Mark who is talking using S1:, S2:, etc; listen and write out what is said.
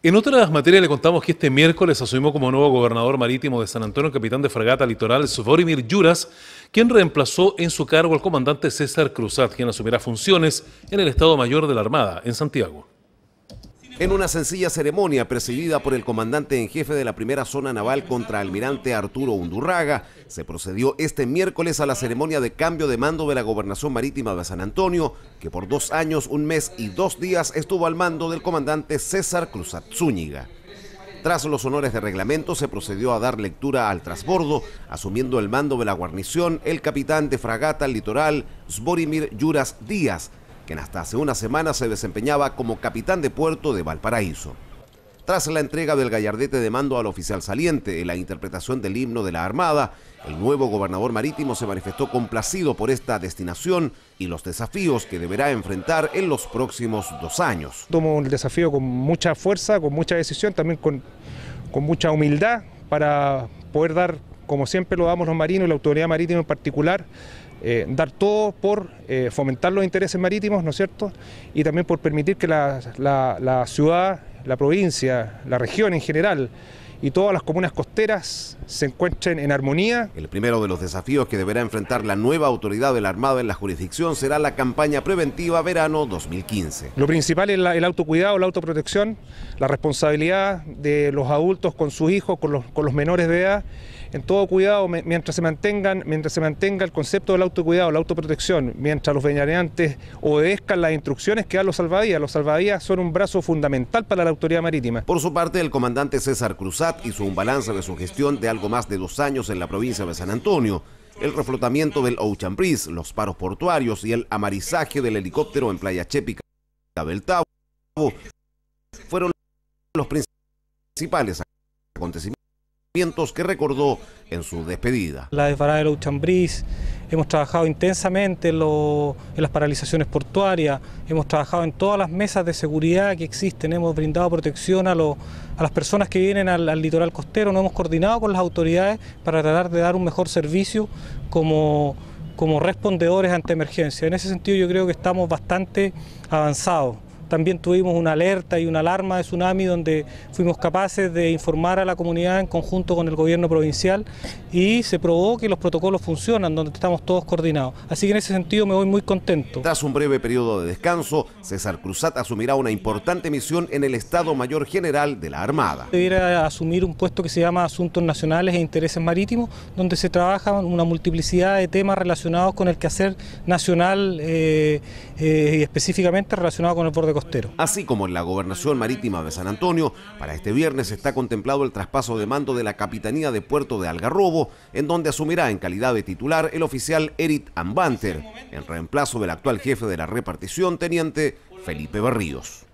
S1: En otras materias le contamos que este miércoles asumió como nuevo gobernador marítimo de San Antonio el capitán de fragata litoral Svorimir Juras, quien reemplazó en su cargo al comandante César Cruzat, quien asumirá funciones en el Estado Mayor de la Armada, en Santiago.
S2: En una sencilla ceremonia presidida por el comandante en jefe de la primera zona naval contra almirante Arturo Undurraga, se procedió este miércoles a la ceremonia de cambio de mando de la gobernación marítima de San Antonio, que por dos años, un mes y dos días estuvo al mando del comandante César Cruzat Zúñiga. Tras los honores de reglamento, se procedió a dar lectura al trasbordo, asumiendo el mando de la guarnición el capitán de fragata al litoral, Sborimir Yuras Díaz, que hasta hace una semana se desempeñaba como capitán de puerto de Valparaíso. Tras la entrega del gallardete de mando al oficial saliente en la interpretación del himno de la Armada, el nuevo gobernador marítimo se manifestó complacido por esta destinación y los desafíos que deberá enfrentar en los próximos dos años.
S1: Tomo el desafío con mucha fuerza, con mucha decisión, también con, con mucha humildad para poder dar como siempre lo damos los marinos y la autoridad marítima en particular, eh, dar todo por eh, fomentar los intereses marítimos, ¿no es cierto? Y también por permitir que la, ciudad, la provincia, la región en general y todas las comunas costeras se
S2: encuentren en armonía. El primero de los desafíos que deberá enfrentar la nueva autoridad del la Armada en la jurisdicción será la campaña preventiva verano 2015.
S1: Lo principal es el autocuidado, la autoprotección, la responsabilidad de los adultos con sus hijos, con los, con los menores de edad en todo cuidado, mientras se, mantengan, mientras se mantenga el concepto del autocuidado, la autoprotección, mientras los veñareantes obedezcan las instrucciones que dan los salvadías. Los salvadías son un brazo fundamental
S2: para la autoridad marítima. Por su parte, el comandante César Cruzat hizo un balance de su gestión de algo más de dos años en la provincia de San Antonio el reflotamiento del Ouchampris, los paros portuarios y el amarizaje del helicóptero en Playa Chépica del fueron los principales que recordó en su despedida.
S3: La desbarada de Luchambriz, hemos trabajado intensamente en, las paralizaciones portuarias, hemos trabajado en todas las mesas de seguridad que existen, hemos brindado protección a, las personas que vienen al, litoral costero, nos hemos coordinado con las autoridades para tratar de dar un mejor servicio como, como respondedores ante emergencia. En ese sentido yo creo que estamos bastante avanzados. También tuvimos una alerta y una alarma de tsunami donde fuimos capaces de informar a la comunidad en conjunto con el gobierno provincial y se probó que los protocolos funcionan, donde estamos todos coordinados. Así que en ese sentido me voy
S2: muy contento. Tras un breve periodo de descanso, César Cruzat asumirá una importante misión en el Estado Mayor General de la Armada.
S3: Debería asumir un puesto que se llama Asuntos Nacionales e Intereses Marítimos, donde se trabaja una multiplicidad de temas relacionados con el quehacer nacional
S2: eh, eh, y específicamente relacionado con el borde Así como en la Gobernación Marítima de San Antonio, para este viernes está contemplado el traspaso de mando de la Capitanía de Puerto de Algarrobo, en donde asumirá en calidad de titular el oficial Eric Ambanter, en reemplazo del actual jefe de la repartición, teniente Felipe Barríos.